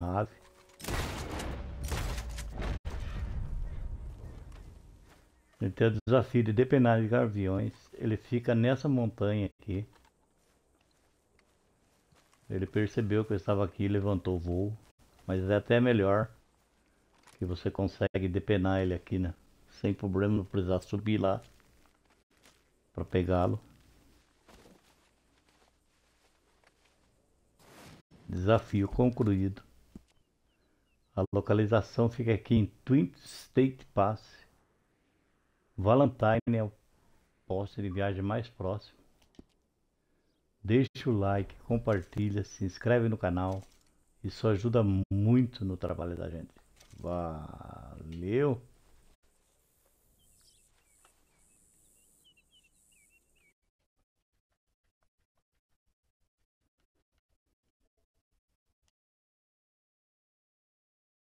nave. Ele tem o desafio de depenar de gaviões. Ele fica nessa montanha aqui. Ele percebeu que eu estava aqui e levantou o voo. Mas é até melhor que você consegue depenar ele aqui, né? Sem problema, não precisar subir lá para pegá-lo. Desafio concluído. A localização fica aqui em Twin State Pass. Valentine é o posto de viagem mais próximo. Deixe o like, compartilha, se inscreve no canal. Isso ajuda muito no trabalho da gente. Valeu!